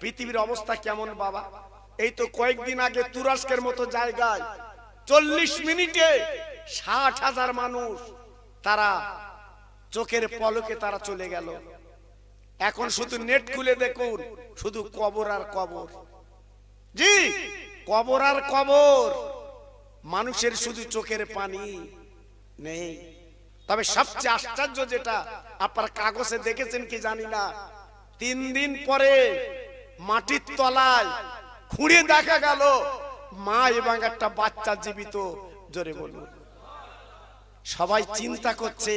পৃথিবীর অবস্থা কেমন বাবা এই তো কয়েকদিন আগে তুরস্কের মতো জায়গায় চল্লিশ মিনিটে ষাট হাজার মানুষ তারা চোখের পলকে তারা চলে গেল এখন শুধু নেট খুলে দেখুন শুধু কবর আর কবর জি কবর আর কবর মানুষের শুধু চোখের পানি নেই তবে সবচেয়ে আশ্চর্য যেটা আপনার কাগজে দেখেছেন কি জানি না তিন দিন পরে মাটির তলায় খুঁড়ে দেখা গেল মা এবং একটা বাচ্চা জীবিত জোরে বলুন সবাই চিন্তা করছে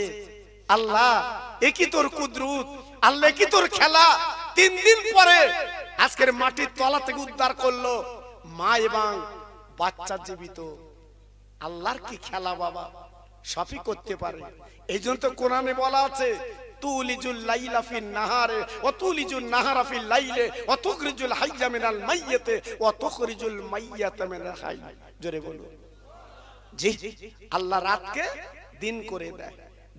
আল্লাহ একই তোর কুদরুত আল্লাহ কি তোর খেলা তিন দিন পরে আজকের মাটির তলা থেকে উদ্ধার করলো মা এবং বাচ্চা জীবিত আল্লাহর কি খেলা বাবা সবই করতে পারে এই জন্য তো কোরআনে বলা আছে তুলিজুল লাইলা ফিন নাহারে ওয়া তুলিজুল নাহারা ফিল লাইলে ওয়া তুখরিজুল হাইয়া মিনাল মাইয়্যিতে ওয়া তুখরিজুল মাইয়্যিতা মিনাল হাই জোরে বলুন জি আল্লাহ রাতকে দিন করে দেয়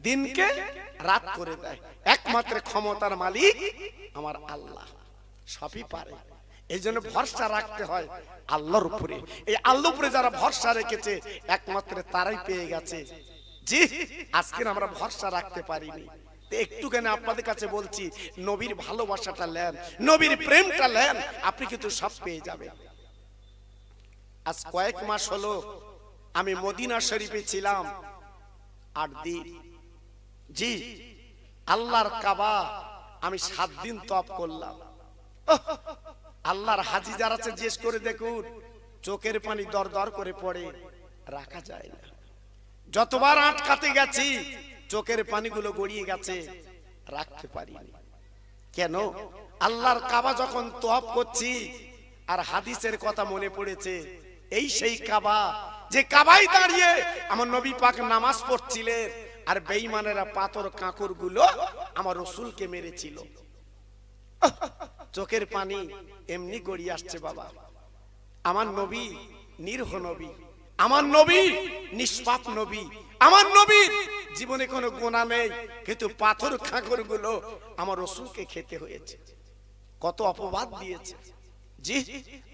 দিনকে রাত করে দেয় একমাত্র ক্ষমতার মালিক আমার আল্লাহ সবই পারে এই জন্য ভরসা রাখতে হয় আল্লাহর উপরে এই আল্লাহ উপরে যারা ভরসা রেখেছে একমাত্র তারাই পেয়ে গেছে জি আজকে আমরা ভরসা রাখতে পারিনি একটু কেন আপনাদের কাছে বলছি নবীর ভালোবাসাটা নেন নবীর প্রেমটা নেন আপনি কিন্তু সব পেয়ে যাবেন আজ কয়েক মাস হলো আমি মদিনা শরীফে ছিলাম আট দিন জি আল্লাহর কাবা আমি সাত দিন তপ করলাম আল্লাহর হাজি যারা জিজ্ঞেস করে দেখুন চোখের পানি দর দর করে পড়ে রাখা যায় না যতবার আটকাতে গেছি চোখের পানিগুলো গড়িয়ে গেছে রাখতে পারি কেন আল্লাহর কাবা যখন তপ করছি আর হাদিসের কথা মনে পড়েছে এই সেই কাবা যে কাবাই দাঁড়িয়ে আমার নবী পাক নামাজ পড়ছিলেন আর বেঈমানেরা পাথর কাঁকর গুলো আমার রসুলকে মেরেছিল চোখের পানি এমনি গড়িয়ে আসছে বাবা আমার নবী নির্হ নবী আমার নবী নিষ্পাপ নবী আমার নবীর জীবনে কোনো গোনা নেই কিন্তু পাথর খাঁকর গুলো আমার রসুলকে খেতে হয়েছে কত অপবাদ দিয়েছে জি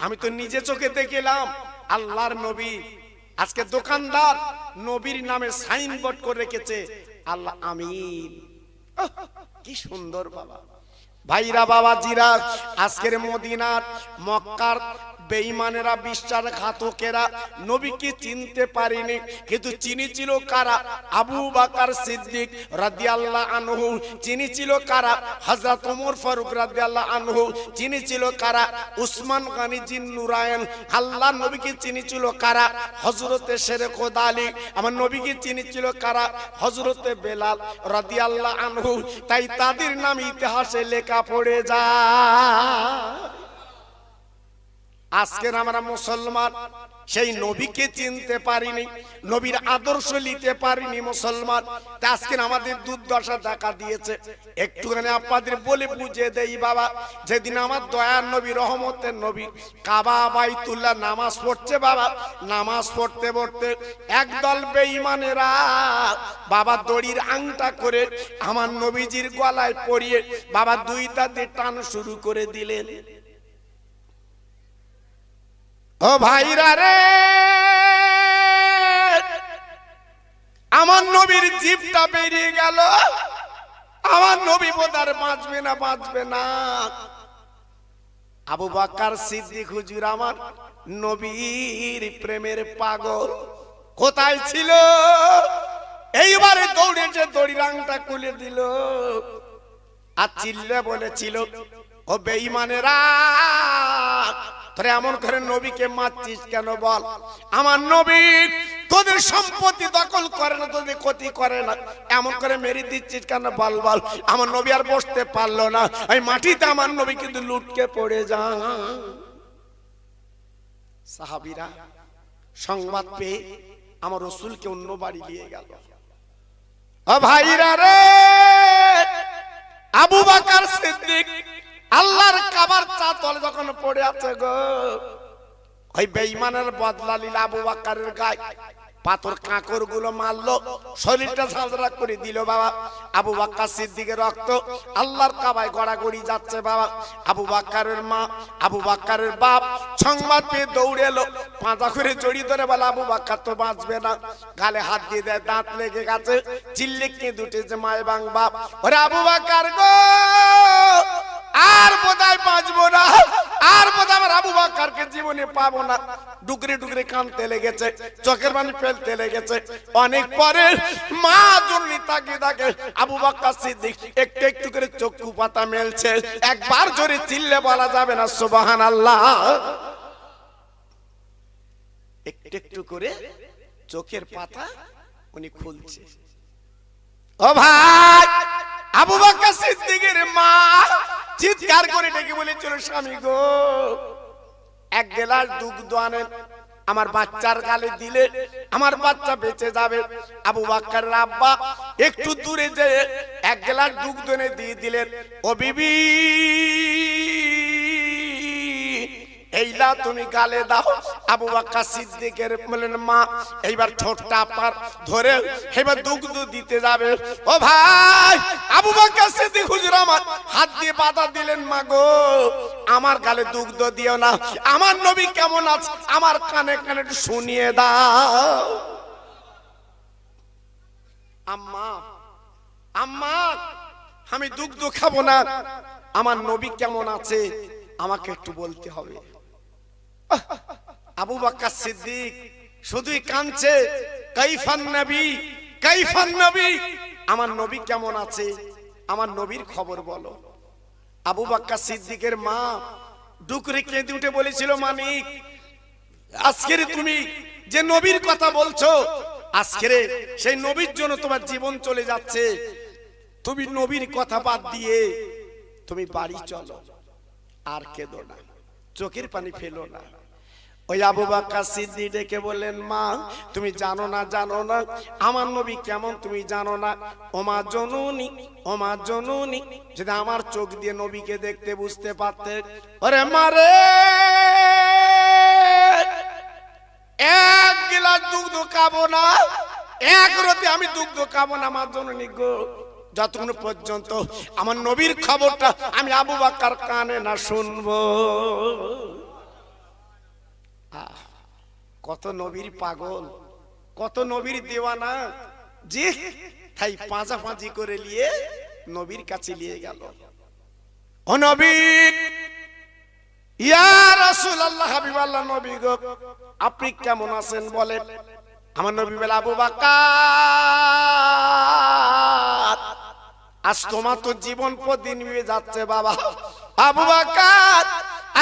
আমি তো নিজে চোখে দেখলাম আল্লাহর নবী আজকে দোকানদার নবীর নামে সাইনবোর্ড করে রেখেছে আল্লাহ আমিন কি সুন্দর বাবা ভাইরা বাবা জিরা আজকের মদিনার মক্কার বেঈমানেরা বিশ্বাস ঘাতকেরা নবীকে চিনতে পারেনি কিন্তু চিনি ছিল কারা আবু বাকার সিদ্দিক রাদিয়াল্লাহ আনহু ছিল কারা হযরত ওমর ফারুক রাদিয়াল্লাহ আনহু ছিল কারা উসমান গানি জিন নুরায়ন আল্লাহ নবীকে চিনি ছিল কারা হযরতে শেরে খোদালি আমার নবীকে চিনি ছিল কারা হযরতে বেলাল রাদিয়াল্লাহ আনহু তাই তাদের নাম ইতিহাসে লেখা পড়ে যায় আজকের আমরা মুসলমান সেই নবীকে চিনতে পারিনি নবীর আদর্শ নিতে পারিনি মুসলমান আজকে আমাদের দুর্দশা দেখা দিয়েছে একটুখানি আপনাদের বলে বুঝে দেই বাবা যেদিন আমার দয়ার নবী রহমতের নবী কাবা বাইতুল্লাহ নামাজ পড়ছে বাবা নামাজ পড়তে পড়তে একদল বেঈমানেরা বাবা দড়ির আংটা করে আমার নবীজির গলায় পরিয়ে বাবা দুই তাদের টান শুরু করে দিলেন ও ভাইরা রে আমার নবীর জীবটা বেরিয়ে গেল আমার নবী বোধার বাঁচবে না বাঁচবে না আবু বাকার সিদ্দিক হুজুর আমার নবীর প্রেমের পাগল কোথায় ছিল এইবারে দৌড়েছে দড়িরাংটা কুলে দিল আর চিল্লে বলেছিল ও বেঈমানেরা তোরা এমন করে নবীকে মারছিস কেন বল আমার নবী তোদের সম্পত্তি দখল করে না তোদের ক্ষতি করে না এমন করে মেরে দিচ্ছিস কেন বল বল আমার নবী আর বসতে পারলো না এই মাটিতে আমার নবী কিন্তু লুটকে পড়ে যা সাহাবিরা সংবাদ পেয়ে আমার রসুলকে অন্য বাড়ি নিয়ে গেল ভাইরা রে আবু বাকার সিদ্দিক আল্লাহর কাবার তলে যখন পড়ে আছে গো ওই বেঈমানের বদলা লীলা আবু বাক্কারের গায়ে পাথর কাঁকর গুলো মারলো শরীরটা সাজরা করে দিল বাবা আবু বাক্কা সিদ্দিকে রক্ত আল্লাহর কাবায় গড়াগড়ি যাচ্ছে বাবা আবু বাক্কারের মা আবু বাক্কারের বাপ সংবাদ পেয়ে দৌড়েলো এলো পাঁচা করে জড়ি ধরে বলে আবু বাক্কা তো বাঁচবে না গালে হাত দিয়ে দেয় দাঁত লেগে গেছে চিল্লে দুটি যে মায় বাং বাপ ওরে আবু বাক্কার গো আর বোধহয় বাঁচবো না আর বোধহয় আমার আবু বাক্কারকে জীবনে পাবো না ডুগরে ডুগরে কানতে লেগেছে চোখের মানে ফেলতে লেগেছে অনেক পরে মা দুর্নীতা কি তাকে আবু বাক্কা সিদ্দিক একটু একটু করে চক্ষু পাতা মেলছে একবার জোরে চিল্লে বলা যাবে না সুবাহান আল্লাহ একটু একটু করে চোখের পাতা উনি খুলছে ও ভাই আবু বাক্কা সিদ্দিকের মা চিৎকার করে ডেকে বলেছিল স্বামী গো এক গেলাস দুগ্ধ আনেন আমার বাচ্চার গালে দিলে আমার বাচ্চা বেঁচে যাবে আবু বাক্কার রাব্বা একটু দূরে যেয়ে এক গ্লাস দুগ্ধনে দিয়ে দিলেন ও বিবি এইলা তুমি গালে দাও আবু বাক্কা সিদ্দিকের বললেন মা এইবার ঠোঁটটা পার ধরে এবার দুগ্ধ দিতে যাবে ও ভাই আবু বাক্কা সিদ্দিক হুজুর আমার হাত দিয়ে বাধা দিলেন মা গো আমার গালে দুগ্ধ দিও না আমার নবী কেমন আছে আমার কানে কানে শুনিয়ে দাও আম্মা আম্মা আমি দুগ্ধ খাবো না আমার নবী কেমন আছে আমাকে একটু বলতে হবে আবু বাক্কা সিদ্দিক শুধুই কাঁদছে কাইফান নবী কাইফান নবী আমার নবী কেমন আছে আমার নবীর খবর বলো আবু বাক্কা সিদ্দিকের মা ডুকরে কেঁদে উঠে বলেছিল মানিক আজকের তুমি যে নবীর কথা বলছো আজকের সেই নবীর জন্য তোমার জীবন চলে যাচ্ছে তুমি নবীর কথা বাদ দিয়ে তুমি বাড়ি চলো আর কেঁদো না চোখের পানি ফেলো না ওই আবু বাক্কা সিদ্দি ডেকে বললেন মা তুমি জানো না জানো না আমার নবী কেমন তুমি জানো না ওমা জননী ওমা জননী যদি আমার চোখ দিয়ে নবীকে দেখতে বুঝতে পারতে ওরে মারে এক গিলাস দুগ্ধ খাবো না এক রতে আমি দুগ্ধ খাবো না আমার জননী গো যতক্ষণ পর্যন্ত আমার নবীর খবরটা আমি আবু বাক্কার কানে না শুনবো কত নবীর পাগল কত নবীর দেওয়ানা যে তাই পাঁজা পাঁজি করে নিয়ে নবীর কাছে নিয়ে গেল নবী গো আপনি কেমন আছেন বলেন আমার নবী বেলা আবু বাকার আজ তোমার তো জীবন পর দিন যাচ্ছে বাবা আবু বাকাত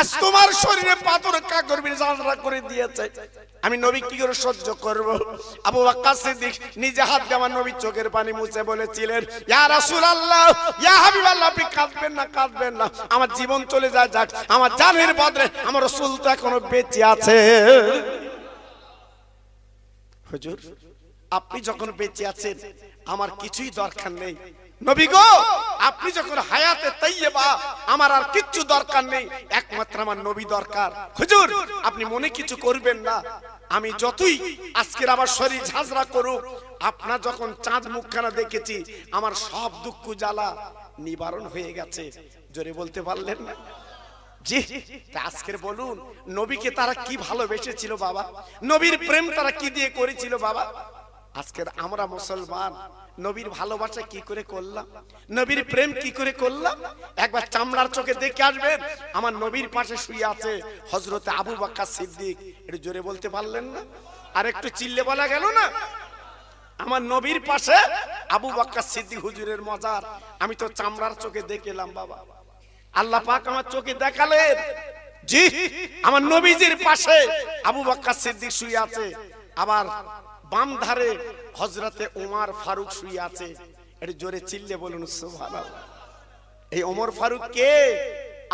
আজ তোমার শরীরে পাথর কাকরবির জানরা করে দিয়েছে আমি নবী কি করে সহ্য করব আবু বকর সিদ্দিক নিজে হাত দিয়ে আমার নবীর চোখের পানি মুছে বলেছিলেন ইয়া রাসূলুল্লাহ ইয়া হাবিবাল্লাহ আপনি কাঁদবেন না কাঁদবেন না আমার জীবন চলে যায় যাক আমার জানের বদলে আমার রাসূল তো এখনো বেঁচে আছে হুজুর আপনি যখন বেঁচে আছেন আমার কিছুই দরকার নেই নবী গো আপনি যখন হায়াতে তাইয়েবা আমার আর কিচ্ছু দরকার নেই একমাত্র আমার নবী দরকার হুজুর আপনি মনে কিছু করবেন না আমি যতই আজকের আমার শরীর ঝাঁঝরা করুক আপনার যখন চাঁদ মুখখানা দেখেছি আমার সব দুঃখ জ্বালা নিবারণ হয়ে গেছে জোরে বলতে পারলেন না জি আজকের বলুন নবীকে তারা কি ভালোবেসেছিল বাবা নবীর প্রেম তারা কি দিয়ে করেছিল বাবা আজকের আমরা মুসলমান নবীর ভালোবাসা কি করে করলাম নবীর প্রেম কি করে করলাম একবার চামড়ার চোখে দেখে আসবেন আমার নবীর পাশে শুয়ে আছে হজরতে আবু বাক্কা সিদ্দিক একটু জোরে বলতে পারলেন না আর একটু চিল্লে বলা গেল না আমার নবীর পাশে আবু বাক্কা সিদ্দিক হুজুরের মজার আমি তো চামড়ার চোখে এলাম বাবা আল্লাহ পাক আমার চোখে দেখালেন জি আমার নবীজির পাশে আবু বাক্কা সিদ্দিক শুয়ে আছে আবার বাম ধারে হজরতে উমার ফারুক শুয়ে আছে এটা জোরে চিল্লে বলুন এই ওমর ফারুক কে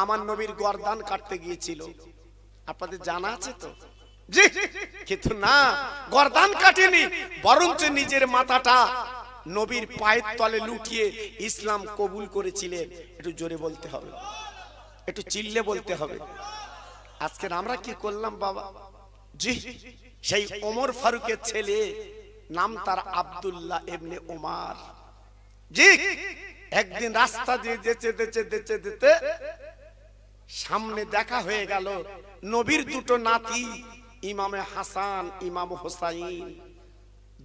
আমার নবীর গর্দান কাটতে গিয়েছিল আপনাদের জানা আছে তো জি কিন্তু না গর্দান কাটেনি বরঞ্চ নিজের মাথাটা নবীর পায়ের তলে লুটিয়ে ইসলাম কবুল করেছিলেন একটু জোরে বলতে হবে একটু চিল্লে বলতে হবে আজকের আমরা কি করলাম বাবা জি সেই ওমর ফারুকের ছেলে নাম তার আবদুল্লাহ এমনি ওমার জি একদিন রাস্তা দিয়ে যেতে দেচে দেচে যেতে সামনে দেখা হয়ে গেল নবীর দুটো নাতি ইমামে হাসান ইমাম হোসাইন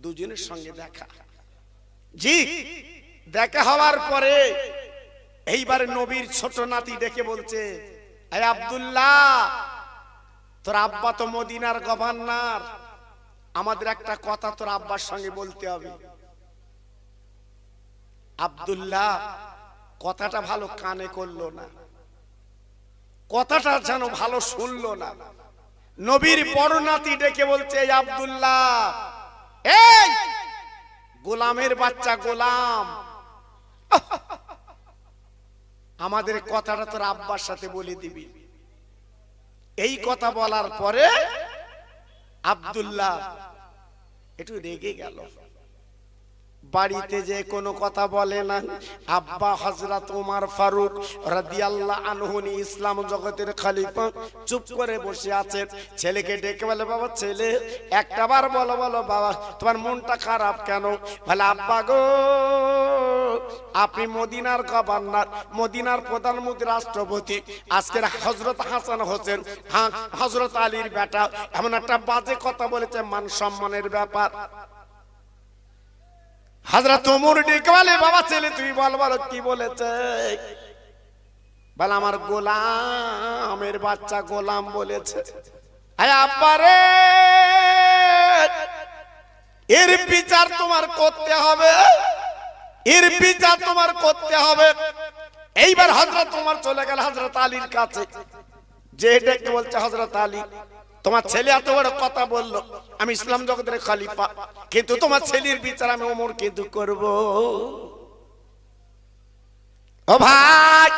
দুজনের সঙ্গে দেখা জি দেখা হওয়ার পরে এইবারে নবীর ছোট নাতি ডেকে বলছে আব্দুল্লাহ তোর আব্বা তো মদিনার গভর্নর আমাদের একটা কথা তোর আব্বার সঙ্গে বলতে হবে আবদুল্লাহ কথাটা ভালো কানে করলো না কথাটা যেন ভালো শুনলো না নবীর বড় নাতি ডেকে বলছে আবদুল্লাহ এই গোলামের বাচ্চা গোলাম আমাদের কথাটা তোর আব্বার সাথে বলে দিবি এই কথা বলার পরে আবদুল্লাহ একটু রেগে গেল বাড়িতে যে কোনো কথা বলে না আব্বা হজরত উমার ফারুক রাদিয়াল্লাহ আনহুনি ইসলাম জগতের খালিফা চুপ করে বসে আছেন ছেলেকে ডেকে বলে বাবা ছেলে একটা বার বলো বলো বাবা তোমার মনটা খারাপ কেন বলে আব্বা গো আপনি মদিনার গভর্নর মদিনার প্রধানমন্ত্রী রাষ্ট্রপতি আজকের হজরত হাসান হোসেন হ্যাঁ হজরত আলীর বেটা এমন একটা বাজে কথা বলেছে মান সম্মানের ব্যাপার হাজরা তোমর ডেকবালে বাবা ছেলে তুই বল বলো কি বলেছে বল আমার গোলামের বাচ্চা গোলাম বলেছে আয় এর বিচার তোমার করতে হবে এর বিচার তোমার করতে হবে এইবার হজরত তোমার চলে গেল হজরত আলীর কাছে যে এটাকে বলছে হজরত আলী তোমার ছেলে এত বড় কথা বলল আমি ইসলাম জগতের খালিফা কিন্তু তোমার ছেলের বিচার আমি ওমর কিন্তু করব ও ভাই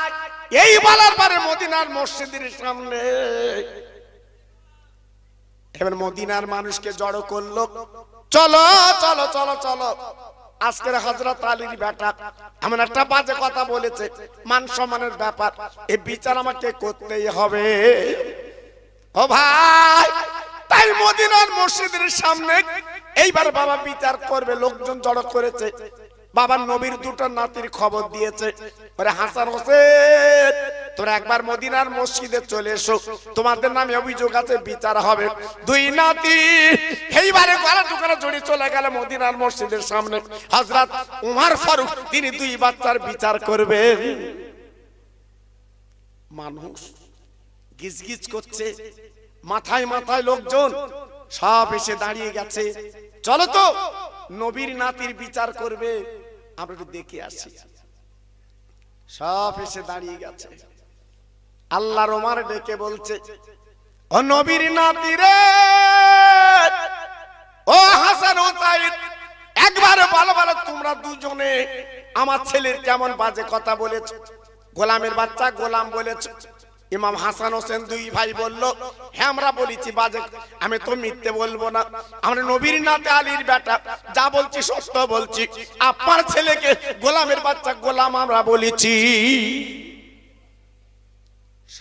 এই বলার পরে মদিনার মসজিদের সামনে এবার মদিনার মানুষকে জড়ো করলো চলো চলো চলো চলো আজকের হজরত আলীর বেটা আমার একটা বাজে কথা বলেছে মান সম্মানের ব্যাপার এই বিচার আমাকে করতেই হবে ও ভাই তাই মদিনার মসজিদের সামনে এইবার বাবা বিচার করবে লোকজন জড়ো করেছে বাবা নবীর দুটো নাতির খবর দিয়েছে হাসান হোসেন তোরা একবার মদিনার মসজিদে চলে এসো তোমাদের নামে অভিযোগ আছে বিচার হবে দুই নাতি এইবারে গলা টুকরা জড়ি চলে গেল মদিনার মসজিদের সামনে হজরত উমার ফারুক তিনি দুই বাচ্চার বিচার করবে মানুষ গিজগিজ করছে মাথায় মাথায় লোকজন সব এসে দাঁড়িয়ে গেছে চলো তো নবীর নাতির বিচার করবে আমরা একটু দেখে আসি সব এসে দাঁড়িয়ে গেছে আল্লাহ রোমার ডেকে বলছে ও নবীর নাতিরে ও হাসান ও একবার ভালো ভালো তোমরা দুজনে আমার ছেলের কেমন বাজে কথা বলেছ গোলামের বাচ্চা গোলাম বলেছ ইমাম হাসান হোসেন দুই ভাই বলল হ্যাঁ আমরা বলেছি বাজে আমি তো মিথ্যে বলবো না আমরা নবীর নাতে আলীর বেটা যা বলছি সত্য বলছি আপনার ছেলেকে গোলামের বাচ্চা গোলাম আমরা বলেছি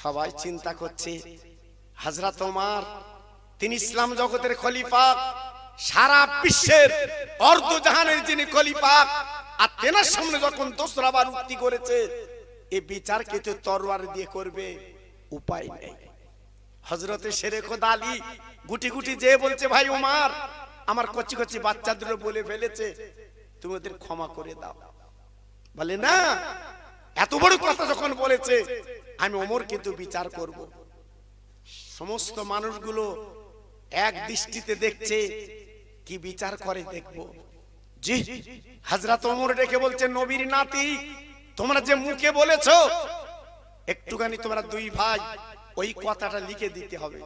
সবাই চিন্তা করছে হাজরা তোমার তিনি ইসলাম জগতের খলিফা সারা বিশ্বের অর্ধ জাহানের যিনি খলিফা আর তেনার সামনে যখন দোসরা বার উক্তি করেছে এ বিচার তো তরোয়ার দিয়ে করবে উপায় নেই হজরতে শেরে খোদালি গুটি গুটি যে বলছে ভাই উমার আমার কচি কচি বাচ্চাদের বলে ফেলেছে তুমি ওদের ক্ষমা করে দাও বলে না এত বড় কথা যখন বলেছে আমি ওমর কিন্তু বিচার করব সমস্ত মানুষগুলো এক দৃষ্টিতে দেখছে কি বিচার করে দেখব জি হাজরাত ওমর ডেকে বলছে নবীর নাতি তোমরা যে মুখে বলেছো একটুখানি তোমরা দুই ভাই ওই কথাটা লিখে দিতে হবে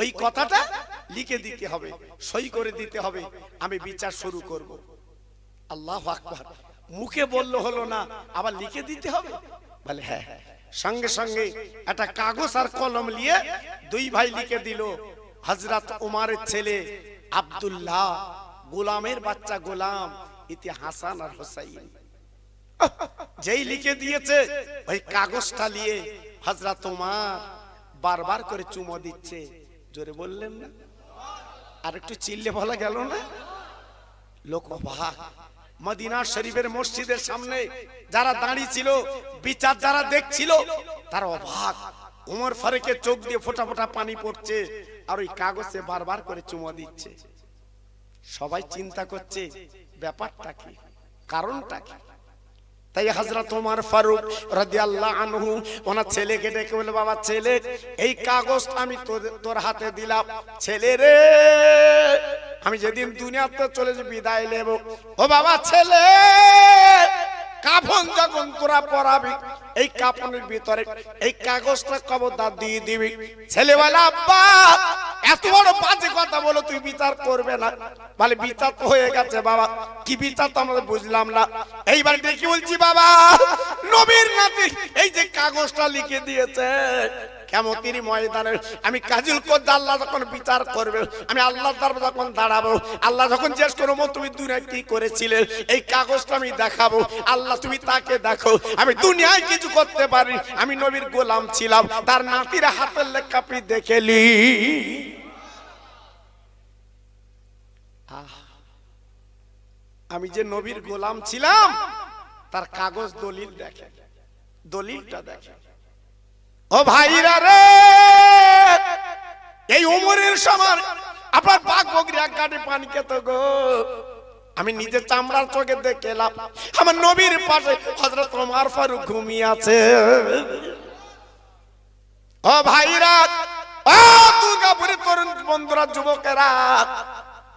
ওই কথাটা লিখে দিতে হবে সই করে দিতে হবে আমি বিচার শুরু করব আল্লাহ আকবর মুখে বলল হলো না আবার লিখে দিতে হবে বলে হ্যাঁ সঙ্গে সঙ্গে একটা কাগজ আর কলম নিয়ে দুই ভাই লিখে দিল হজরত উমারের ছেলে আব্দুল্লাহ গোলামের বাচ্চা গোলাম ইতি হাসান আর হোসাইন যেই লিখে দিয়েছে ওই কাগজটা নিয়ে হাজরা তোমার বারবার করে চুমো দিচ্ছে জোরে বললেন না আর একটু চিল্লে বলা গেল না লোক অবাক মদিনা শরীফের মসজিদের সামনে যারা দাঁড়িয়ে ছিল বিচার যারা দেখছিল তার অবাক উমর ফারুকের চোখ দিয়ে ফোটা ফোটা পানি পড়ছে আর ওই কাগজে বারবার করে চুমো দিচ্ছে সবাই চিন্তা করছে ব্যাপারটা কি কারণটা কি তাই হাজরত ওমর ফারুক রাদিয়াল্লাহ আনহু ওনার ছেলেকে ডেকে বলে বাবা ছেলে এই কাগজ আমি তোর হাতে দিলাম ছেলে রে আমি যেদিন দুনিয়াতে চলে যে বিদায় নেব ও বাবা ছেলে কাফন যখন তোরা পরাবি এই কাপনের ভিতরে এই কাগজটা কবতা দিয়ে দিবি ছেলেবেলা আব্বা এত বড় বাজে কথা বলো তুই বিচার করবে না মানে বিচার তো হয়ে গেছে বাবা কি বিচার তো আমরা বুঝলাম না এইবার দেখি বলছি বাবা নবীর নাতি এই যে কাগজটা লিখে দিয়েছে কেমতির ময়দানে আমি কাজুল আল্লাহ যখন বিচার করবে আমি আল্লাহ যখন দাঁড়াবো আল্লাহ যখন জিজ্ঞেস করবো তুমি দুনিয়ায় কি করেছিলে এই কাগজটা আমি দেখাবো আল্লাহ তুমি তাকে দেখো আমি দুনিয়ায় কিছু করতে পারি আমি নবীর গোলাম ছিলাম তার নাতির হাতের লেখা দেখেলি আমি যে নবীর গোলাম ছিলাম তার কাগজ দলিল দেখে দলিলটা দেখে ও ভাইরা রে এই উমরের সময় আপনার পাক বকরি এক গাড়ি পানি খেত গো আমি নিজে চামড়ার চোখে দেখেলাম আমার নবীর পাশে হজরত তোমার ফারুক ঘুমিয়ে আছে ও ভাইরা ও দুর্গাপুরের তরুণ বন্ধুরা যুবকেরা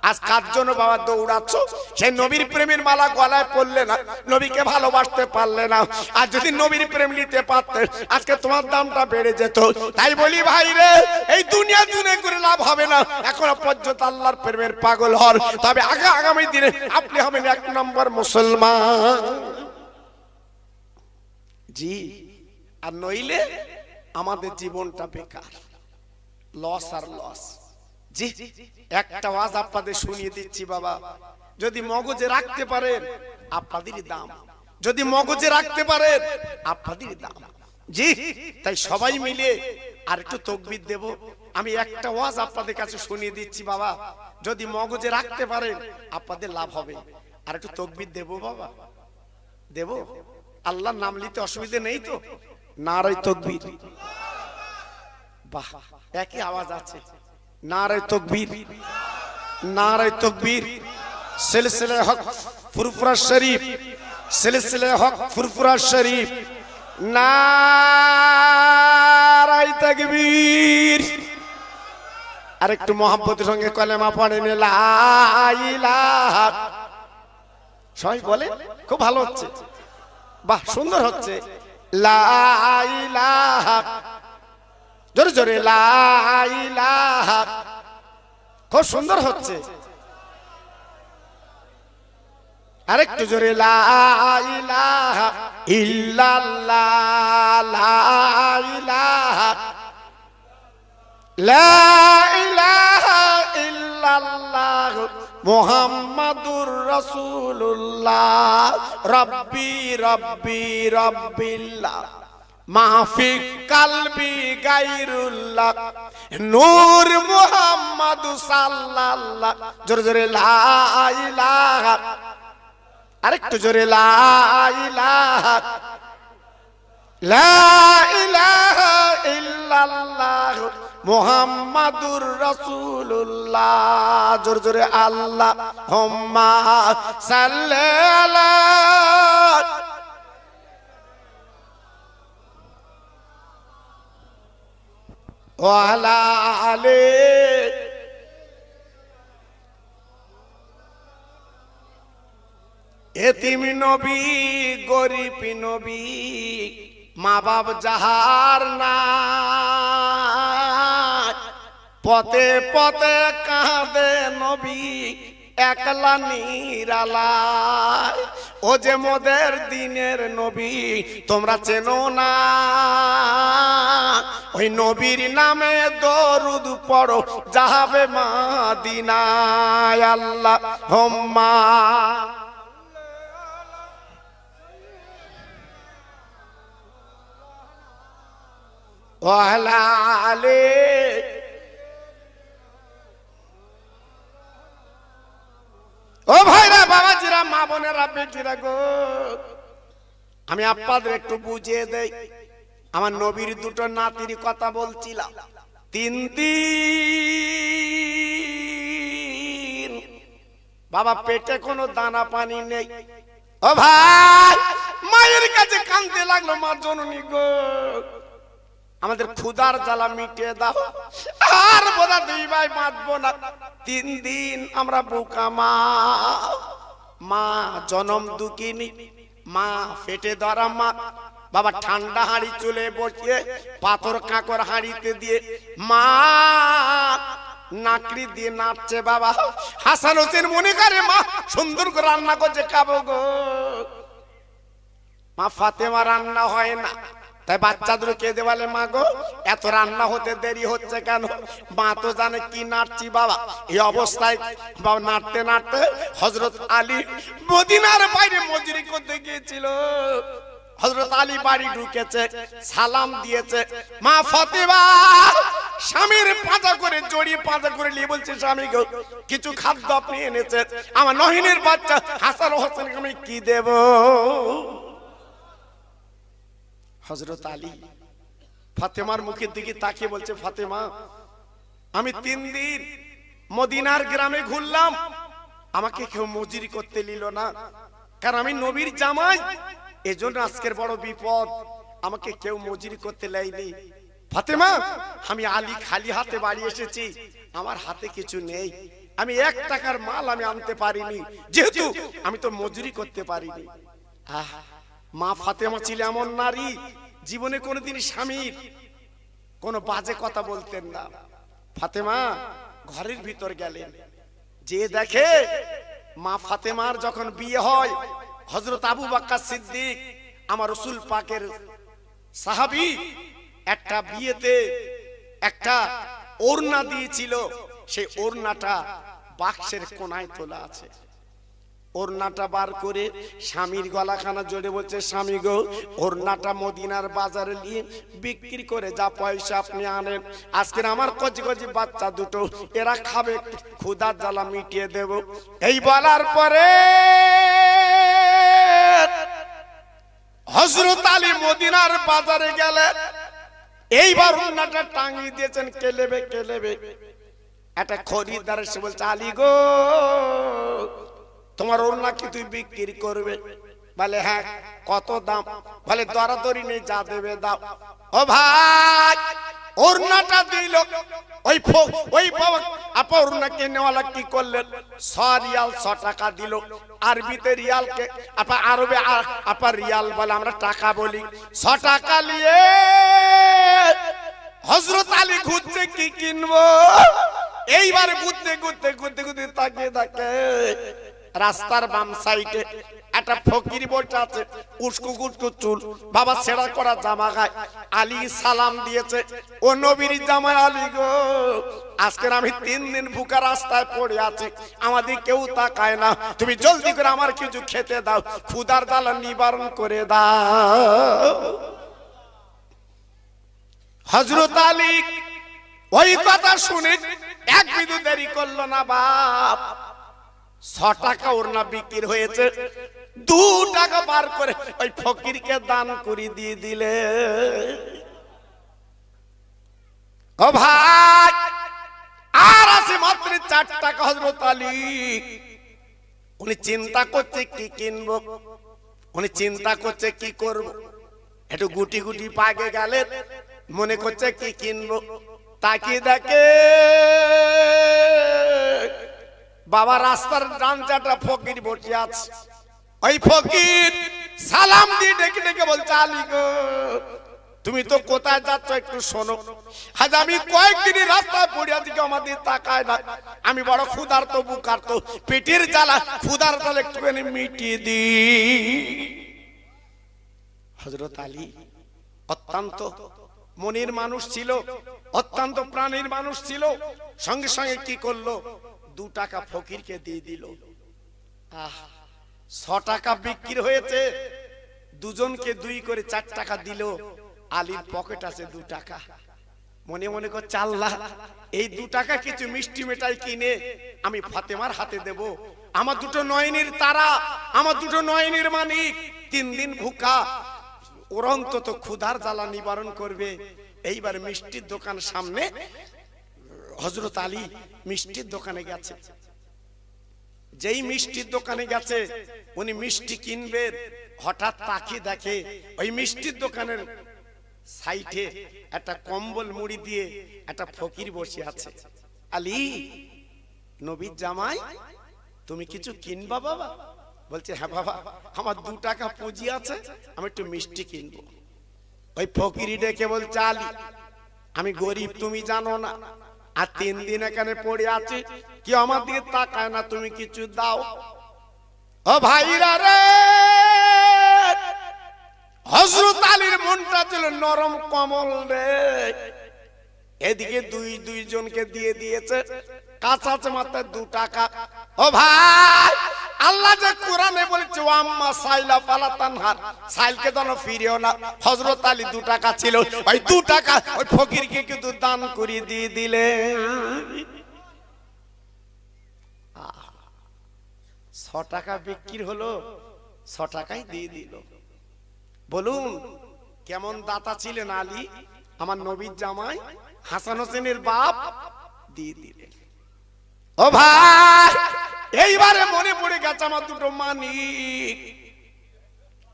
আজ কার জন্য বাবা দৌড়াচ্ছ সে নবীর প্রেমের মালা গলায় পড়লে না নবীকে ভালোবাসতে পারলে না আর যদি নবীর প্রেম নিতে পারতেন আজকে তোমার দামটা বেড়ে যেত তাই বলি ভাই রে এই দুনিয়া দুনে করে লাভ হবে না এখন পর্যন্ত আল্লাহর প্রেমের পাগল হর তবে আগে আগামী দিনে আপনি হবেন এক নম্বর মুসলমান জি আর নইলে আমাদের জীবনটা বেকার লস আর লস জি একটা ওয়াজ আপনাদের শুনিয়ে দিচ্ছি বাবা যদি মগজে রাখতে পারেন আপনাদের দাম যদি মগজে রাখতে পারেন আপনাদের দাম জি তাই সবাই মিলে আর একটু তকবির দেব আমি একটা ওয়াজ আপনাদের কাছে শুনিয়ে দিচ্ছি বাবা যদি মগজে রাখতে পারেন আপনাদের লাভ হবে আর একটু তকবির দেব বাবা দেব আল্লাহর নাম নিতে অসুবিধে নেই তো নারাই তকবির বাহ একই আওয়াজ আছে নারায় তকবীর নারায় তকবীর সিলসিলে হক ফুরফুরা শরীফ সিলসিলে হক ফুরফুরা শরীফ নারায় তকবীর আর একটু মহাব্বতের সঙ্গে কলেমা পড়েন সবাই বলে খুব ভালো হচ্ছে বাহ সুন্দর হচ্ছে লাইলা জোরে জোরে খুব সুন্দর হচ্ছে আরেকটু জোরে মোহাম্মদুর রসুল্লাহ রব্বি রব্বি রব্বিল্লা মাহফি কালবি গাইরুল্লাহ নূর মুহাম্মদ সাল্লাল্লাহ জোর জোরে লা ইলাহা আরেকটু জোরে লা ইলাহা লা ইলাহা ইল্লাল্লাহ মুহাম্মাদুর রাসূলুল্লাহ জোর জোরে আল্লাহ হুম্মা সাল্লাল্লাহ আলে এতিম নবী গরিব নবী মা বাপ যাহার না পথে পথে কাঁদে নবী একলা নিরালায় ও যে মোদের দিনের নবী তোমরা চেনো না ওই নবীর নামে দরুদ পড়ো যাহাবে মাদিনায় আল্লাহ হোম্মা ওহলা আলে ও ভাইরা বাবাজিরা মা বোনেরা বেটিরা গো আমি আপনাদের একটু বুঝিয়ে দেই আমার নবীর দুটো নাতির কথা বলছিলাম তিন দিন বাবা পেটে কোনো দানা পানি নেই ও ভাই মায়ের কাছে কাঁদতে লাগলো মা জননী গো আমাদের ক্ষুদার জ্বালা মিটিয়ে দাও আর বোধা দুই ভাই মাতবো না তিন দিন আমরা বোকা মা মা জনম দুকিনি মা ফেটে ধরা মা বাবা ঠান্ডা হাঁড়ি চলে বসিয়ে পাথর কাঁকর হাঁড়িতে দিয়ে মা নাকড়ি দিয়ে নাচছে বাবা হাসান হোসেন মনে করে মা সুন্দর করে রান্না করছে খাবো গো মা ফাতেমা রান্না হয় না তাই বাচ্চা দুটো কেঁদে বলে মা গো এত রান্না হতে দেরি হচ্ছে কেন মা তো জানে কি নাড়ছি বাবা এই অবস্থায় বাবা নাড়তে নাড়তে হজরত আলী মদিনার বাইরে মজুরি করতে গিয়েছিল হজরত আলী বাড়ি ঢুকেছে সালাম দিয়েছে মা ফতেবা স্বামীর পাঁচা করে জড়িয়ে পাঁচা করে নিয়ে বলছে স্বামী গো কিছু খাদ্য আপনি এনেছেন আমার নহিনের বাচ্চা হাসান হোসেন আমি কি দেব হজরত আলী ফাতেমার মুখের দিকে তাকিয়ে বলছে ফাতেমা আমি তিন দিন মদিনার গ্রামে ঘুরলাম আমাকে কেউ মজুরি করতে নিল না কারণ আমি নবীর জামাই এজন্য আজকের বড় বিপদ আমাকে কেউ মজুরি করতে লাইনি ফাতেমা আমি আলী খালি হাতে বাড়ি এসেছি আমার হাতে কিছু নেই আমি এক টাকার মাল আমি আনতে পারিনি যেহেতু আমি তো মজুরি করতে পারিনি আহ মা ফাতেমা ছিল এমন নারী জীবনে কোনোদিন স্বামীর কোন বাজে কথা বলতেন না ফাতেমা ঘরের ভিতর গেলেন যে দেখে মা ফাতেমার যখন বিয়ে হয় হজরত আবু বাক্কা সিদ্দিক আমার রসুল পাকের সাহাবি একটা বিয়েতে একটা ওড়না দিয়েছিল সেই ওড়নাটা বাক্সের কোনায় তোলা আছে ওরনাটা বার করে স্বামীর গলাখানা জোরে বলছে স্বামী গো ওরনাটা মদিনার বাজারে নিয়ে বিক্রি করে যা পয়সা আপনি আনেন আজকের আমার কচি কচি বাচ্চা দুটো এরা খাবে ক্ষুদার জ্বালা মিটিয়ে দেব এই বলার পরে হজরত আলী মদিনার বাজারে গেলেন এইবার ওড়নাটা টাঙিয়ে দিয়েছেন কেলেবে কেলেবে একটা খরিদ্দার সে বলছে আলী গো তোমার ওড়না কি তুই বিক্রি করবে বলে হ্যাঁ কত দাম বলে দরাদরি নেই যা দেবে দাম ও ভাই ওড়নাটা দিল ওই ওই বাবা আপা ওড়নাকে নেওয়ালা কি করলেন ছ রিয়াল ছ টাকা দিল আরবিতে রিয়ালকে আপা আরবে আপা রিয়াল বলে আমরা টাকা বলি ছ টাকা নিয়ে হজরত আলী খুঁজছে কি কিনবো এইবারে ঘুরতে ঘুরতে ঘুরতে ঘুরতে তাকিয়ে তাকে রাস্তার বাম সাইডে একটা ফকির বইটা আছে উস্কু কুস্কু চুল বাবা ছেড়া করা জামা গায় আলী সালাম দিয়েছে ও নবীর জামা আলী গো আজকের আমি তিন দিন বুকা রাস্তায় পড়ে আছি আমাদের কেউ তাকায় না তুমি জলদি করে আমার কিছু খেতে দাও ক্ষুদার দালা নিবারণ করে দাও হজরত আলী ওই কথা শুনে এক বিদু দেরি করলো না বাপ ছ টাকা ওড়না বিক্রি হয়েছে দু টাকা বার করে ওই ফকিরকে দান দিয়ে দিলে ও ভাই আর আছে মাত্র চার টাকা হজরত উনি চিন্তা করছে কি কিনবো উনি চিন্তা করছে কি করব একটু গুটি গুটি পাগে গেলে মনে করছে কি কিনবো তাকিয়ে দেখে বাবা রাস্তার ডানচাটা ফকির বসে আছে ওই ফকির সালাম দিয়ে ডেকে ডেকে বলছে আলী গো তুমি তো কোথায় যাচ্ছ একটু শোনো আজ আমি কয়েকদিন রাস্তায় পড়ে আজকে আমাদের তাকায় না আমি বড় ক্ষুধার তো বুকার তো পেটের জ্বালা ক্ষুধার জ্বালা একটুখানি মিটিয়ে দি হজরত আলী অত্যন্ত মনির মানুষ ছিল অত্যন্ত প্রাণীর মানুষ ছিল সঙ্গে সঙ্গে কি করলো দু টাকা ফকিরকে দিয়ে দিল ছ টাকা বিক্রি হয়েছে দুজনকে দুই করে চার টাকা দিল আলীর পকেট আছে দু টাকা মনে মনে কর চাল্লা এই দু টাকা কিছু মিষ্টি মেটাই কিনে আমি ফাতেমার হাতে দেব আমার দুটো নয়নের তারা আমার দুটো নয়নের মানিক তিন দিন ভুকা ওর অন্তত ক্ষুধার জ্বালা নিবারণ করবে এইবার মিষ্টির দোকান সামনে হজরত আলী মিষ্টির দোকানে গেছে যেই মিষ্টির দোকানে গেছে উনি মিষ্টি কিনবে হঠাৎ তাকে দেখে ওই মিষ্টির দোকানের সাইটে একটা কম্বল মুড়ি দিয়ে একটা ফকির বসে আছে আলী নবীর জামাই তুমি কিছু কিনবা বাবা বলছে হ্যাঁ বাবা আমার দু টাকা পুঁজি আছে আমি একটু মিষ্টি কিনবো ওই ফকিরি ডেকে বলছে আলী আমি গরিব তুমি জানো না আর তিন দিন এখানে পড়ে আছে কি আমার দিকে তাকায় না তুমি কিছু দাও ও ভাইরা রে হজরত আলীর মনটা ছিল নরম কমল রে এদিকে দুই দুইজনকে দিয়ে দিয়েছে দু টাকা সাইলকে ফিরেও না হজরত আলী দু টাকা ছিল ওই দু টাকা ওই ফকিরকে কিন্তু দান করে দিয়ে দিলে ছ টাকা বিক্রি হলো ছ টাকাই দিয়ে দিল বলুন কেমন দাতা ছিলেন আলী আমার নবীর জামাই হাসান হোসেনের বাপ দিয়ে দিলেন ও ভাই এইবারে মনে পড়ে গেছে আমার দুটো মানিক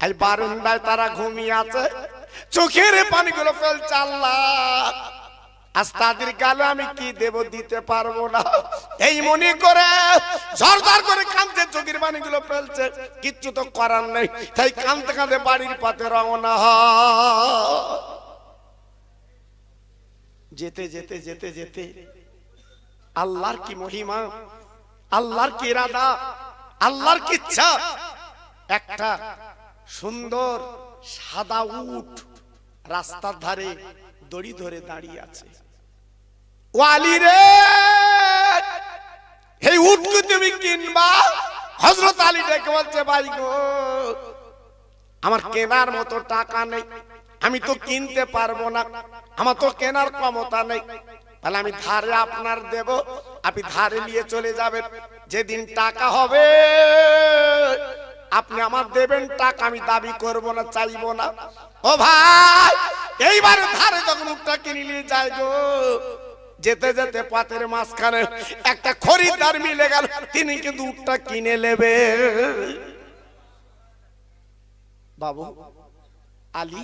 এই বারান্দায় তারা ঘুমিয়ে আছে চোখের গুলো ফেলছে আল্লাহ আজ তাদের গালে আমি কি দেব দিতে পারবো না এই মনে করে ঝরঝর করে কাঁদতে চোখের গুলো ফেলছে কিচ্ছু তো করার নেই তাই কাঁদতে কাঁদতে বাড়ির পাতে রওনা যেতে যেতে যেতে যেতে আল্লাহর কি মহিমা আল্লাহর কি ইরাদা আল্লাহর কি ইচ্ছা একটা সুন্দর সাদা উঠ রাস্তার ধারে দড়ি ধরে দাঁড়িয়ে আছে ও আলী রে এই উটকে তুমি কিনবা হজরত আলী ডেকে বলছে ভাই গো আমার কেনার মতো টাকা নেই আমি তো কিনতে পারবো না আমার তো কেনার ক্ষমতা নেই তাহলে আমি ধারে আপনার দেব আপনি ধারে নিয়ে চলে যাবেন যেদিন টাকা হবে আপনি আমার দেবেন টাকা আমি দাবি করব না চাইব না ও ভাই এইবার ধারে যখন উঠটা কিনে নিয়ে যাই গো যেতে যেতে পাতের মাঝখানে একটা খরিদ্দার মিলে গেল তিনি কিন্তু উঠটা কিনে নেবে বাবু আলী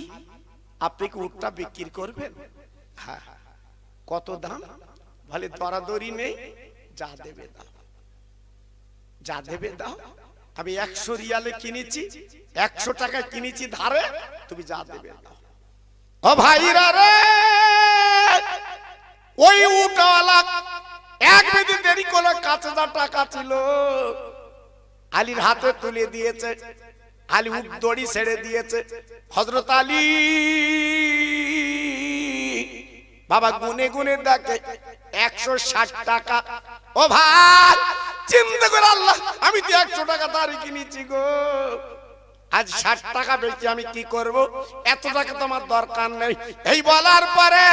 আপনি কি উঠটা বিক্রি করবেন হ্যাঁ কত দাম বলে দরাদরি নেই যা দেবে দাও যা দেবে দাও আমি একশো রিয়ালে কিনেছি একশো টাকা কিনেছি ধারে তুমি যা দেবে দাও ও ভাইরা রে ওই উটাওয়ালা এক বেদি দেরি করে কাঁচ হাজার টাকা ছিল আলীর হাতে তুলে দিয়েছে আলী উক দড়ি ছেড়ে দিয়েছে হজরত আলী বাবা গুনে গুনে দেখে একশো ষাট টাকা ও ভাই চিন্তা করে আল্লাহ আমি তো একশো টাকা দাঁড়িয়ে কিনেছি গো আজ ষাট টাকা বেশি আমি কি করব এত টাকা তোমার দরকার নেই এই বলার পরে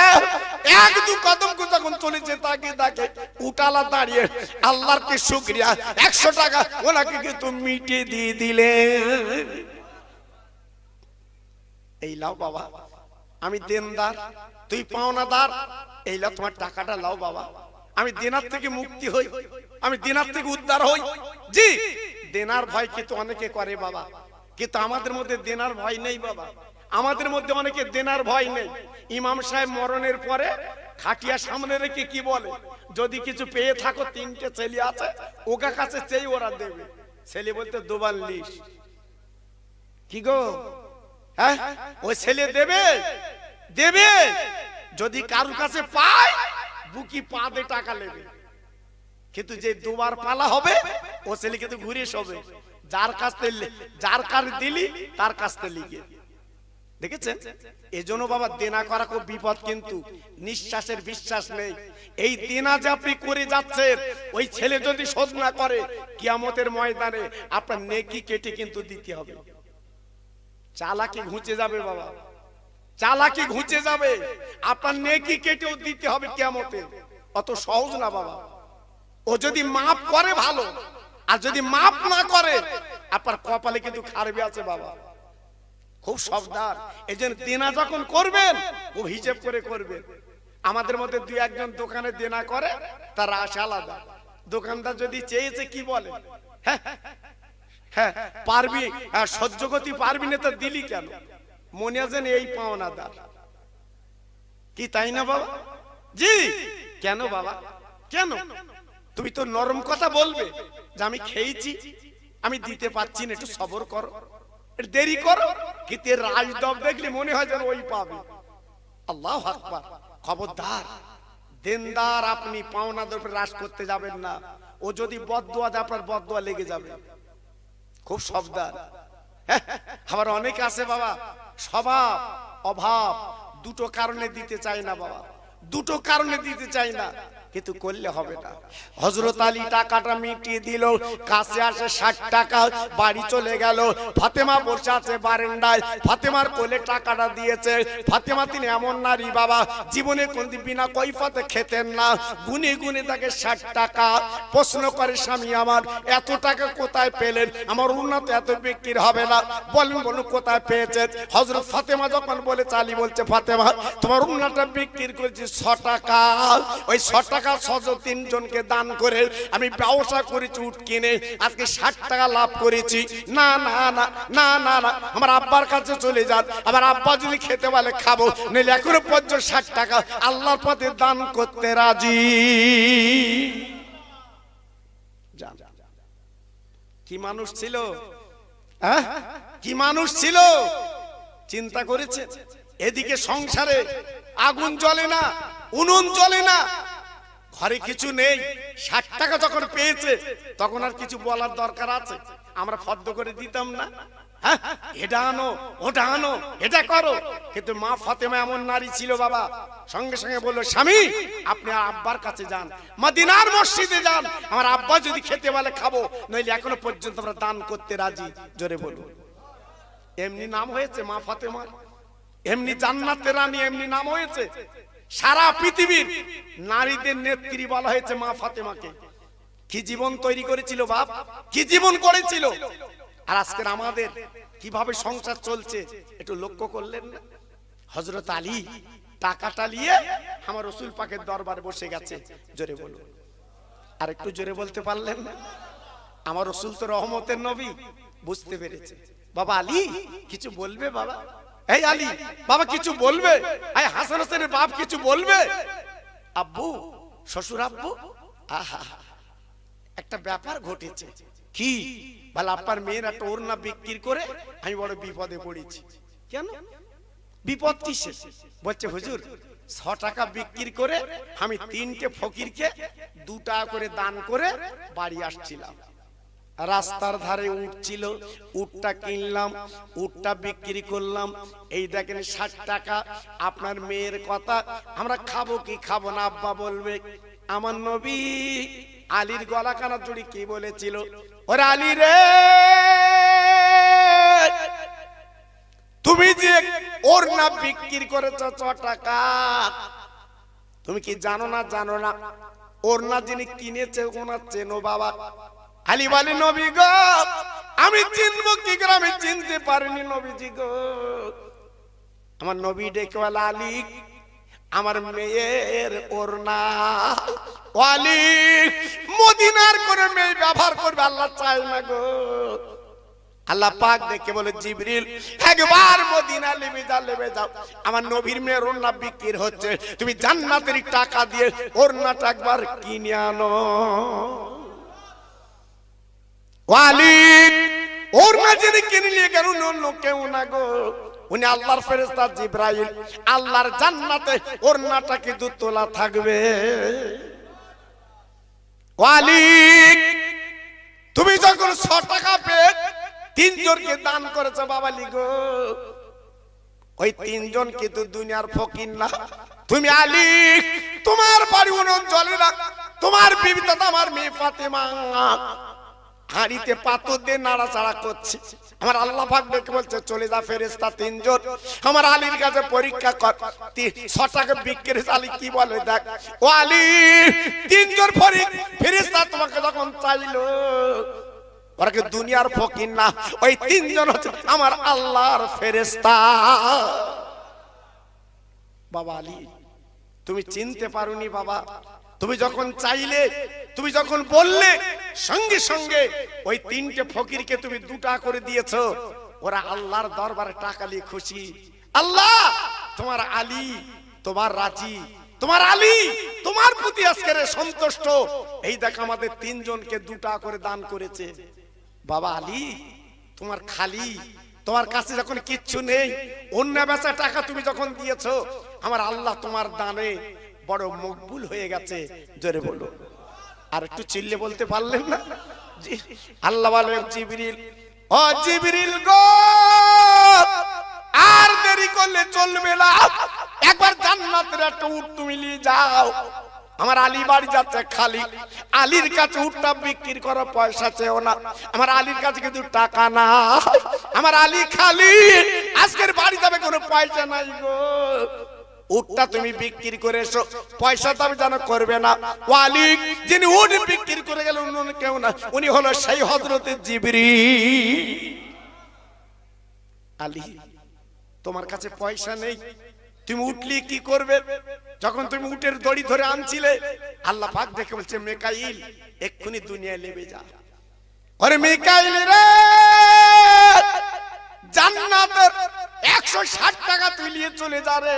এক দু কদম যখন চলেছে তাকে তাকে উটালা দাঁড়িয়ে আল্লাহর কি শুক্রিয়া একশো টাকা ওনাকে কিন্তু মিটিয়ে দিয়ে দিলে এই লাও বাবা আমি দেনদার তুই পাওনাদার এইলা তোমার টাকাটা লাও বাবা আমি দেনার থেকে মুক্তি হই আমি দেনার থেকে উদ্ধার হই জি দেনার ভয় কিন্তু অনেকে করে বাবা কিন্তু আমাদের মধ্যে দেনার ভয় নেই বাবা আমাদের মধ্যে অনেকে দেনার ভয় নেই ইমাম সাহেব মরণের পরে খাটিয়া সামনে রেখে কি বলে যদি কিছু পেয়ে থাকো তিনটে ছেলে আছে ওকে কাছে চেয়ে ওরা দেবে ছেলে বলতে দুবার লিস কি গো হ্যাঁ ও ছেলে দেবে দেবে যদি কারুর কাছে পায় বুকি পা দিয়ে টাকা নেবে কিন্তু যে দুবার পালা হবে ও ছেলে কিন্তু ঘুরে সবে যার কাছ যার কার দিলি তার কাছ থেকে দেখেছেন এজন্য বাবা দেনা করা খুব বিপদ কিন্তু নিঃশ্বাসের বিশ্বাস নেই এই দেনা যে আপনি করে যাচ্ছেন ওই ছেলে যদি শোধ না করে কিয়ামতের ময়দানে আপনার নেকি কেটে কিন্তু দিতে হবে চালাকি ঘুচে যাবে বাবা চালাকি ঘুচে যাবে আপনার নেকি কেটেও দিতে হবে কেমতে অত সহজ না বাবা ও যদি মাপ করে ভালো আর যদি মাপ না করে আপনার কপালে কিন্তু খারবে আছে বাবা খুব সবদার এই জন্য দেনা যখন করবেন খুব হিসেব করে করবেন আমাদের মধ্যে দুই একজন দোকানে দেনা করে তারা আশা আলাদা দোকানদার যদি চেয়েছে কি বলে হ্যাঁ হ্যাঁ পারবি হ্যাঁ সহ্য গতি পারবি না তো দিলি কেন মনে আছেন এই পাওনা দার কি তাই না বাবা জি কেন বাবা কেন তুমি তো নরম কথা বলবে যে আমি খেয়েছি আমি দিতে পারছি না একটু সবর করো দেরি করো কি তে রাজদব দেখলে মনে হয় যেন ওই পাবে আল্লাহ আকবার খবরদার দেনদার আপনি পাওনা দর রাস করতে যাবেন না ও যদি বদদোয়া দেয় আপনার বদদোয়া লেগে যাবে খুব সবদার হ্যাঁ, আবার অনেক আছে বাবা স্বভাব অভাব দুটো কারণে দিতে চায় না বাবা দুটো কারণে দিতে চায় না কিন্তু করলে হবে না হজরত আলী টাকাটা মিটিয়ে দিল কাছে আসে ষাট টাকা বাড়ি চলে গেল ফাতেমা বসে আছে বারেন্ডায় ফাতেমার কোলে টাকাটা দিয়েছে ফাতেমা তিনি এমন নারী বাবা জীবনে কোনদিন বিনা কৈফাতে খেতেন না গুনে গুনে তাকে ষাট টাকা প্রশ্ন করে স্বামী আমার এত টাকা কোথায় পেলেন আমার উন্নত এত বিক্রির হবে না বলেন বলুন কোথায় পেয়েছে হজরত ফাতেমা যখন বলে চালি বলছে ফাতেমা তোমার উন্নতটা বিক্রির করেছি ছ টাকা ওই ছ টাকা টাকা সহজ তিনজনকে দান করে আমি ব্যবসা করেছি উট কিনে আজকে ষাট টাকা লাভ করেছি না না না না না না আমার আব্বার কাছে চলে যান আমার আব্বা যদি খেতে পারে খাবো নিলে এখনো পর্যন্ত ষাট টাকা আল্লাহর পথে দান করতে রাজি কি মানুষ ছিল কি মানুষ ছিল চিন্তা করেছে এদিকে সংসারে আগুন জ্বলে না উনুন জ্বলে না ঘরে কিছু নেই ষাট টাকা যখন পেয়েছে তখন আর কিছু বলার দরকার আছে আমরা ফদ্দ করে দিতাম না হ্যাঁ আনো আনো এটা করো মা ফাতেমা এমন নারী ছিল বাবা সঙ্গে সঙ্গে বললো স্বামী আপনি আব্বার কাছে যান যান আমার আব্বা যদি খেতে বলে খাবো নইলে পর্যন্ত আমরা দান করতে রাজি জোরে বলুন এমনি নাম হয়েছে মা ফাতেমার এমনি জান্নাতের রানী এমনি নাম হয়েছে সারা পৃথিবীর নারীদের নেত্রী বলা হয়েছে মা ফাতেমাকে কি জীবন তৈরি করেছিল বাপ কি জীবন করেছিল আর আজকের আমাদের কিভাবে সংসার চলছে একটু লক্ষ্য করলেন না হজরত আলী টাকাটা নিয়ে আমার রসুল পাকের দরবার বসে গেছে জোরে বলো আর একটু জোরে বলতে পারলেন না আমার রসুল তো রহমতের নবী বুঝতে পেরেছে বাবা আলী কিছু বলবে বাবা এই আলী বাবা কিছু বলবে এই হাসান হোসেনের বাপ কিছু বলবে আব্বু শ্বশুর আব্বু আহা একটা ব্যাপার ঘটেছে কি বলে আপনার মেয়েরা টোর না বিক্রি করে আমি বড় বিপদে পড়েছি কেন বিপদ কিসে বলছে হুজুর ছ টাকা বিক্রি করে আমি তিনটে ফকিরকে দু টাকা করে দান করে বাড়ি আসছিলাম রাস্তার ধারে উঠ ছিল উঠটা কিনলাম উঠটা বিক্রি করলাম এই দেখেন ষাট টাকা আপনার মেয়ের কথা আমরা খাবো কি খাবো না আব্বা বলবে আমার নবী আলীর গলা কানা জুড়ি কি বলেছিল ওরে আলী রে তুমি যে ওর না বিক্রি করেছ ছ টাকা তুমি কি জানো না জানো না ওর না যিনি কিনেছে ওনার চেনো বাবা আলী বলে নবী গো আমি চিনব কি করে আমি চিনতে পারিনি নবীজি গো আমার নবী ডেকে বলে আলী আমার মেয়ের ওরনা না মদিনার করে মেয়ে ব্যবহার করবে আল্লাহ চায় না গো আল্লাহ পাক দেখে বলে জিবরিল একবার মদিনা লেবে যা লেবে যাও আমার নবীর মেয়ের ওড়না বিক্রি হচ্ছে তুমি জান্নাতের টাকা দিয়ে ওরনাটা একবার কিনে আনো ওর মাঝে উনি ওর ওয়ালিক তুমি যখন ছ টাকা পেয়ে তিনজনকে দান করেছো বাবা লিগ ওই তিনজন কিন্তু দুনিয়ার ফকির না তুমি আলিক তোমার বাড়ি চলে না তোমার বিবিতা আমার মেয়ে ফাতেমা হাঁড়িতে পাথর দিয়ে নাড়াচাড়া করছে আমার আল্লাহ দেখে বলছে চলে যা ফেরেস্তা তিনজন আমার আলীর কাছে পরীক্ষা কর ছ বিক্রেস আলী কি বলে দেখ ও আলী তিনজন ফেরেস্তা তোমাকে যখন চাইলো ওরা কি দুনিয়ার ফকির না ওই তিনজন হচ্ছে আমার আল্লাহর ফেরেস্তা বাবা আলী তুমি চিনতে পারুনি বাবা তুমি যখন চাইলে তুমি যখন বললে সঙ্গে সঙ্গে ওই তিনটে ফকিরকে তুমি দুটা করে দিয়েছ ওরা আল্লাহর দরবারে টাকা নিয়ে খুশি আল্লাহ তোমার আলী তোমার রাজি তোমার আলী তোমার প্রতি আজকের সন্তুষ্ট এই দেখ আমাদের তিনজনকে দুটা করে দান করেছে বাবা আলী তোমার খালি তোমার কাছে যখন কিচ্ছু নেই অন্য বেচা টাকা তুমি যখন দিয়েছ আমার আল্লাহ তোমার দানে বড় মকবুল হয়ে গেছে জোরে বলো আর একটু চিল্লে বলতে পারলেন না আল্লাহ বলেন জিবরিল ও জিবরিল গো আর দেরি করলে চলবে না একবার জান্নাতের একটা উট তুমি নিয়ে যাও আমার আলী বাড়ি যাচ্ছে খালি আলীর কাছে উঠটা বিক্রি করার পয়সা চেয়েও না আমার আলীর কাছে কিন্তু টাকা না আমার আলী খালি আজকের বাড়ি যাবে কোনো পয়সা নাই গো উটটা তুমি বিক্রি করে এসো পয়সা আমি যেন করবে না ওয়ালিক যিনি উট বিক্রি করে গেলেন উনি কেউ না উনি হলো সেই হজরতের জিবরি আলি তোমার কাছে পয়সা নেই তুমি উঠলি কি করবে যখন তুমি উটের দড়ি ধরে আনছিলে আল্লাহ পাক দেখে বলছে মেকাইল এক্ষুনি দুনিয়ায় লেবে যা আরে মেকাইল রে জান্নাতের একশো ষাট টাকা তুলিয়ে চলে যা রে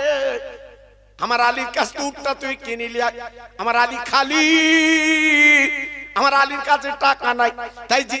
আমার আলীর কাছে উটটা তুই কিনে লিয়া আমার আলী খালি আমার আলীর কাছে টাকা নাই তাই